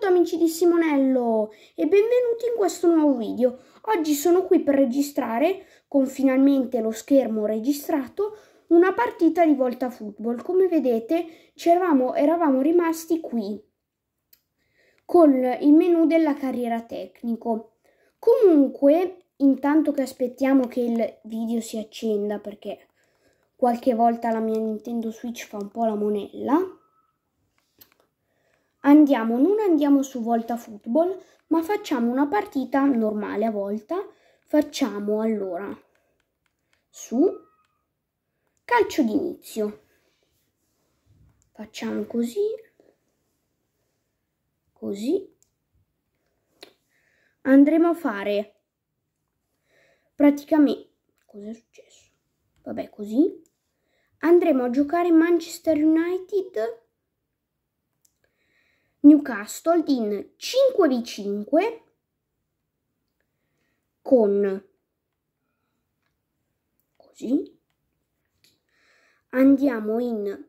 Benvenuti amici di Simonello e benvenuti in questo nuovo video. Oggi sono qui per registrare, con finalmente lo schermo registrato, una partita di volta football. Come vedete eravamo rimasti qui con il menu della carriera tecnico. Comunque, intanto che aspettiamo che il video si accenda perché qualche volta la mia Nintendo Switch fa un po' la monella, andiamo, non andiamo su Volta Football, ma facciamo una partita normale a volta. Facciamo allora su calcio d'inizio. Facciamo così, così. Andremo a fare praticamente... Cos'è successo? Vabbè, così. Andremo a giocare Manchester United Newcastle in 5 di 5 con così andiamo in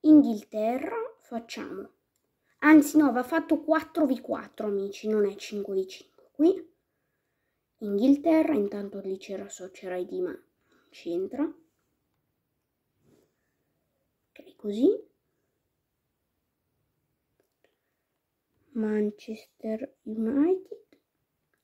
Inghilterra facciamo anzi no va fatto 4 di 4 amici non è 5 di 5 qui Inghilterra intanto lì c'era Soccer ID ma non c'entra ok così Manchester United,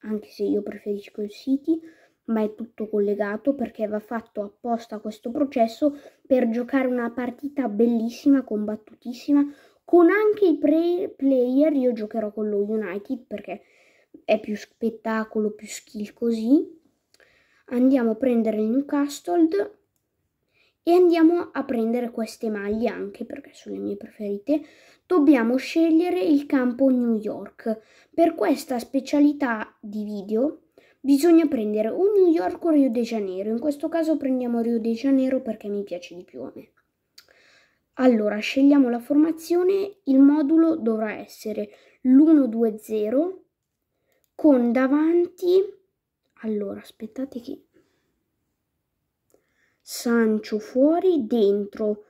anche se io preferisco il City, ma è tutto collegato perché va fatto apposta questo processo per giocare una partita bellissima, combattutissima, con anche i pre- player io giocherò con lo United perché è più spettacolo, più skill così. Andiamo a prendere il Newcastle e andiamo a prendere queste maglie anche perché sono le mie preferite dobbiamo scegliere il campo New York. Per questa specialità di video bisogna prendere o New York o Rio de Janeiro. In questo caso prendiamo Rio de Janeiro perché mi piace di più a me. Allora, scegliamo la formazione, il modulo dovrà essere l'120 con davanti allora, aspettate che Sancio fuori, dentro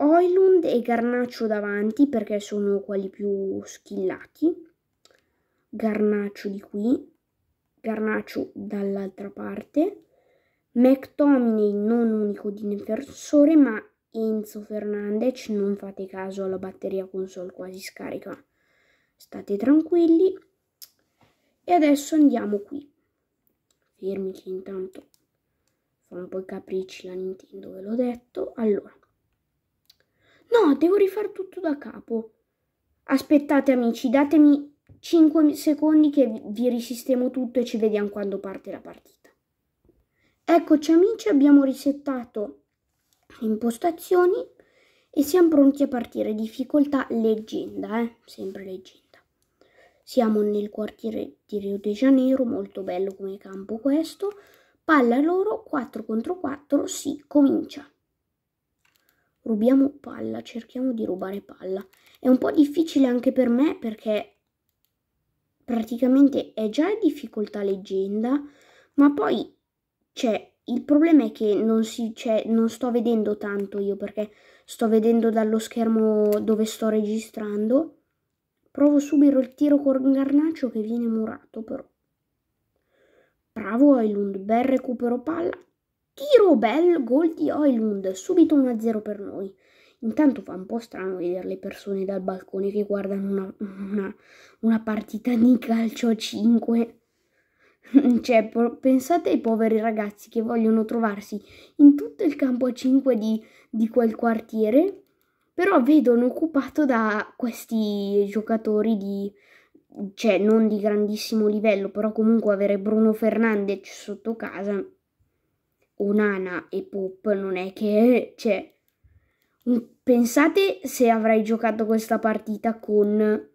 Oilund e Garnaccio davanti perché sono quelli più schillati. Garnaccio di qui, Garnaccio dall'altra parte. McTominay non unico difensore, ma Enzo Fernandez, non fate caso alla batteria console quasi scarica. State tranquilli. E adesso andiamo qui. Fermi che intanto fa un po' i capricci la Nintendo, ve l'ho detto. Allora, No, devo rifare tutto da capo. Aspettate amici, datemi 5 secondi che vi risistemo tutto e ci vediamo quando parte la partita. Eccoci amici, abbiamo risettato le impostazioni e siamo pronti a partire. Difficoltà leggenda, eh? sempre leggenda. Siamo nel quartiere di Rio de Janeiro, molto bello come campo questo. Palla loro, 4 contro 4, si comincia. Rubiamo palla, cerchiamo di rubare palla. È un po' difficile anche per me perché praticamente è già difficoltà leggenda, ma poi c'è cioè, il problema è che non, si, cioè, non sto vedendo tanto io perché sto vedendo dallo schermo dove sto registrando. Provo subito il tiro con Garnaccio che viene murato però. Bravo Ailund, bel recupero palla. Tiro bel gol di Oilund, subito 1-0 per noi. Intanto fa un po' strano vedere le persone dal balcone che guardano una, una, una partita di calcio a 5. Cioè, pensate ai poveri ragazzi che vogliono trovarsi in tutto il campo a 5 di, di quel quartiere, però vedono occupato da questi giocatori di, cioè non di grandissimo livello, però comunque avere Bruno Fernandez sotto casa Onana e Pop non è che c'è. Cioè, mm, pensate se avrai giocato questa partita con,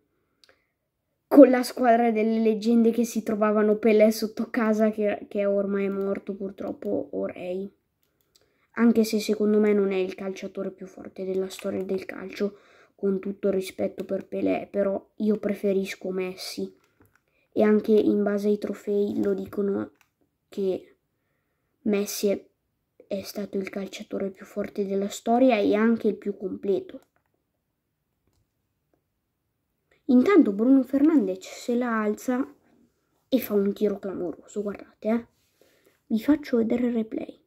con la squadra delle leggende che si trovavano Pelé sotto casa, che, che ormai è morto purtroppo Orei. Anche se secondo me non è il calciatore più forte della storia del calcio, con tutto il rispetto per Pelé, però io preferisco Messi. E anche in base ai trofei lo dicono che Messi è, è stato il calciatore più forte della storia e anche il più completo. Intanto Bruno Fernandez se la alza e fa un tiro clamoroso, guardate, eh. Vi faccio vedere il replay.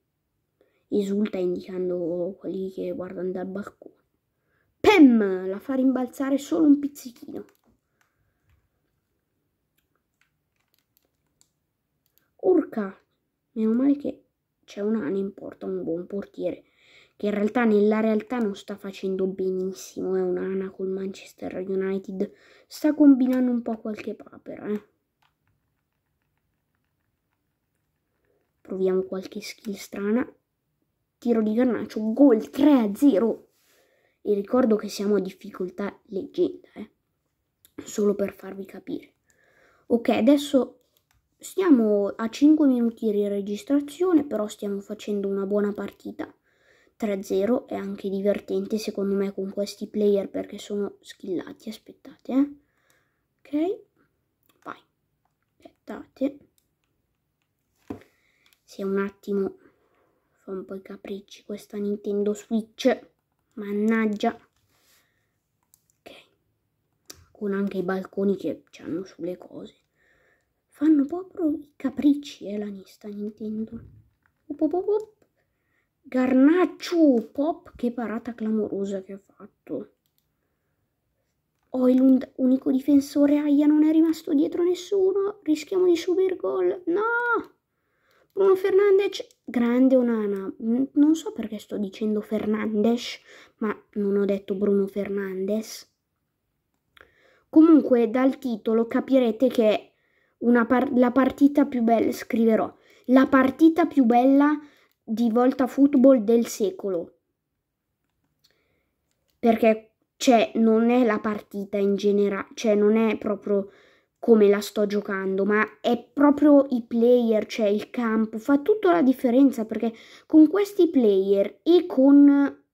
Esulta indicando quelli che guardano dal balcone. Pem! La fa rimbalzare solo un pizzichino. Urca! Meno male che c'è un anno in porta un buon portiere, che in realtà nella realtà non sta facendo benissimo, è un'ana col Manchester United, sta combinando un po' qualche papera, eh. Proviamo qualche skill strana. Tiro di Garnaccio, gol 3-0. E ricordo che siamo a difficoltà leggenda, eh. Solo per farvi capire. Ok, adesso Stiamo a 5 minuti di registrazione, però stiamo facendo una buona partita. 3-0 è anche divertente secondo me con questi player perché sono skillati, aspettate. Eh. Ok, vai, aspettate. Se un attimo fa un po' i capricci questa Nintendo Switch, mannaggia. Ok, con anche i balconi che ci hanno sulle cose fanno proprio i capricci elanista eh, Nintendo. Up, up, up, up. Garnaccio Pop, che parata clamorosa che ha fatto. Oh, unico difensore Aia non è rimasto dietro nessuno. Rischiamo di subir gol. No! Bruno Fernandes, grande Onana. Non so perché sto dicendo Fernandes, ma non ho detto Bruno Fernandes. Comunque dal titolo capirete che par- la partita più bella, scriverò, la partita più bella di Volta Football del secolo. Perché cioè, non è la partita in generale, cioè non è proprio come la sto giocando, ma è proprio i player, cioè il campo, fa tutta la differenza perché con questi player e con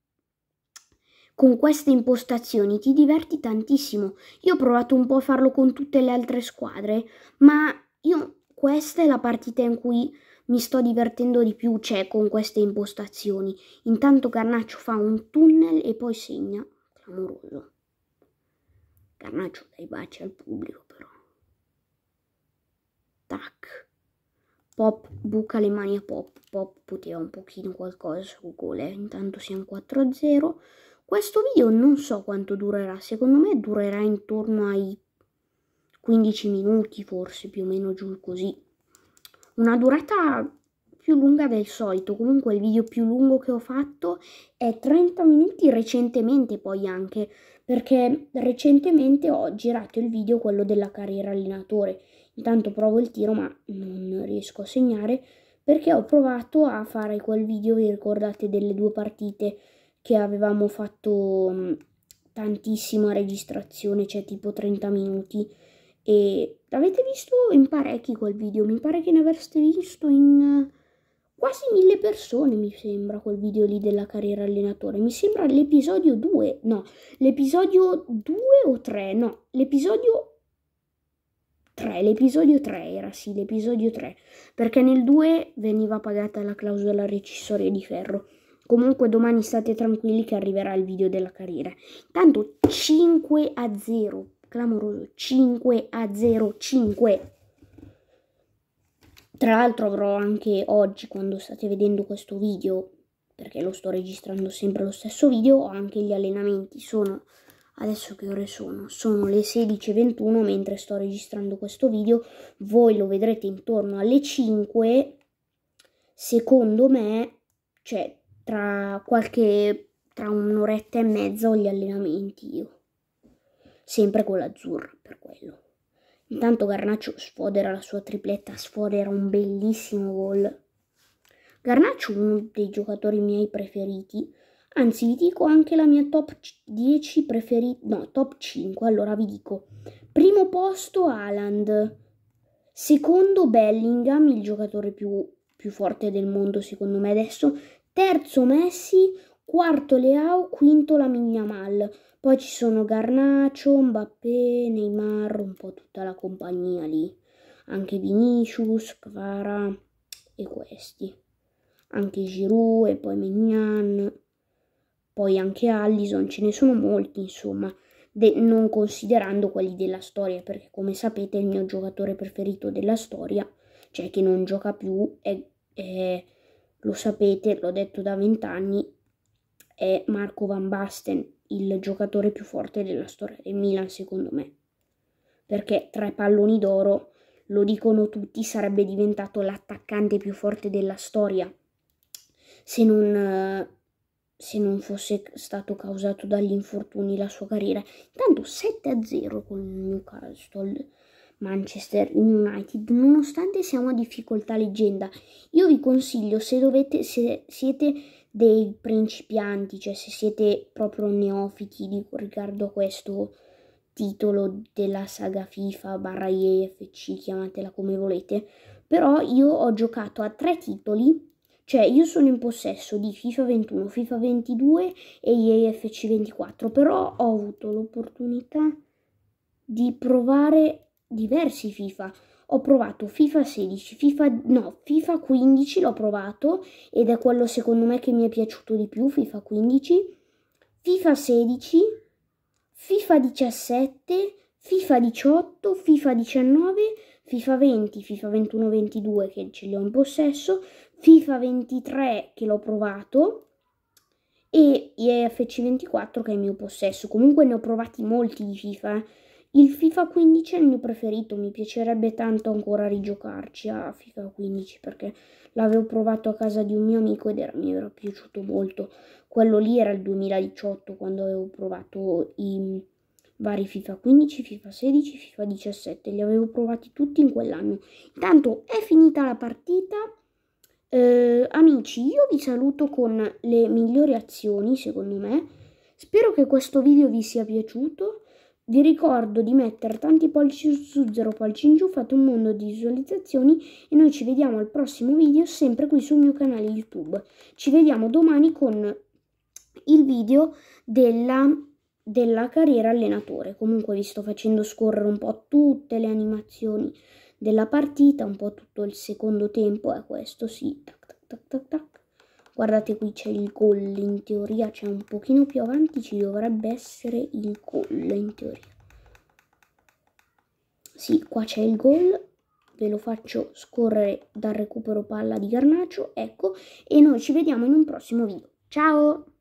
con queste impostazioni ti diverti tantissimo. Io ho provato un po' a farlo con tutte le altre squadre, ma io questa è la partita in cui mi sto divertendo di più, cioè con queste impostazioni. Intanto Carnaccio fa un tunnel e poi segna, clamoroso. Carnaccio dai baci al pubblico però. Tac. Pop buca le mani a Pop. Pop poteva un pochino qualcosa su gol, intanto siamo 4-0. Questo video non so quanto durerà, secondo me durerà intorno ai 15 minuti forse, più o meno giù così. Una durata più lunga del solito, comunque il video più lungo che ho fatto è 30 minuti recentemente poi anche, perché recentemente ho girato il video quello della carriera allenatore. Intanto provo il tiro ma non riesco a segnare perché ho provato a fare quel video, vi ricordate, delle due partite che avevamo fatto mm, tantissima registrazione, cioè tipo 30 minuti. E l'avete visto in parecchi quel video, mi pare che ne avreste visto in eh, quasi mille persone, mi sembra, quel video lì della carriera allenatore. Mi sembra l'episodio 2, no, l'episodio 2 o 3, no, l'episodio 3, l'episodio 3 era, sì, l'episodio 3, perché nel 2 veniva pagata la clausola recissoria di ferro. Comunque domani state tranquilli che arriverà il video della carriera. Intanto 5 a 0, clamoroso, 5 a 0, 5. Tra l'altro avrò anche oggi, quando state vedendo questo video, perché lo sto registrando sempre lo stesso video, ho anche gli allenamenti. Sono, adesso che ore sono? Sono le 16.21 mentre sto registrando questo video. Voi lo vedrete intorno alle 5. Secondo me, cioè tra qualche tra un'oretta e mezza ho gli allenamenti io. Sempre con l'azzurro per quello. Intanto Garnaccio sfodera la sua tripletta, sfodera un bellissimo gol. Garnaccio uno dei giocatori miei preferiti, anzi vi dico anche la mia top 10 preferiti no, top 5, allora vi dico. Primo posto Aland secondo Bellingham, il giocatore più, più forte del mondo secondo me adesso, terzo Messi, quarto Leao, quinto la Mignamal. Poi ci sono Garnaccio, Mbappé, Neymar, un po' tutta la compagnia lì. Anche Vinicius, Kvara e questi. Anche Giroud e poi Mignan. Poi anche Allison, ce ne sono molti insomma. De- non considerando quelli della storia, perché come sapete il mio giocatore preferito della storia, cioè che non gioca più, è, è lo sapete, l'ho detto da vent'anni, è Marco Van Basten, il giocatore più forte della storia del Milan, secondo me. Perché tra i palloni d'oro, lo dicono tutti, sarebbe diventato l'attaccante più forte della storia. Se non, eh, se non fosse stato causato dagli infortuni la sua carriera. Intanto 7-0 con il Newcastle Manchester United, nonostante siamo a difficoltà leggenda. Io vi consiglio, se, dovete, se siete dei principianti, cioè se siete proprio neofiti di, riguardo a questo titolo della saga FIFA barra IFC, chiamatela come volete, però io ho giocato a tre titoli, cioè io sono in possesso di FIFA 21, FIFA 22 e IFC 24, però ho avuto l'opportunità di provare diversi FIFA. Ho provato FIFA 16, FIFA no, FIFA 15 l'ho provato ed è quello secondo me che mi è piaciuto di più, FIFA 15, FIFA 16, FIFA 17, FIFA 18, FIFA 19, FIFA 20, FIFA 21, 22 che ce li ho in possesso, FIFA 23 che l'ho provato e IFC 24 che è il mio possesso. Comunque ne ho provati molti di FIFA. Eh il FIFA 15 è il mio preferito, mi piacerebbe tanto ancora rigiocarci a FIFA 15 perché l'avevo provato a casa di un mio amico ed era, mi era piaciuto molto. Quello lì era il 2018 quando avevo provato i vari FIFA 15, FIFA 16, FIFA 17, li avevo provati tutti in quell'anno. Intanto è finita la partita. Eh, amici, io vi saluto con le migliori azioni secondo me. Spero che questo video vi sia piaciuto. Vi ricordo di mettere tanti pollici su zero pollici in giù, fate un mondo di visualizzazioni e noi ci vediamo al prossimo video sempre qui sul mio canale YouTube. Ci vediamo domani con il video della, della carriera allenatore. Comunque vi sto facendo scorrere un po' tutte le animazioni della partita, un po' tutto il secondo tempo, è questo sì, tac tac tac tac tac guardate qui c'è il gol in teoria c'è un pochino più avanti ci dovrebbe essere il gol in teoria sì qua c'è il gol ve lo faccio scorrere dal recupero palla di Garnaccio ecco e noi ci vediamo in un prossimo video ciao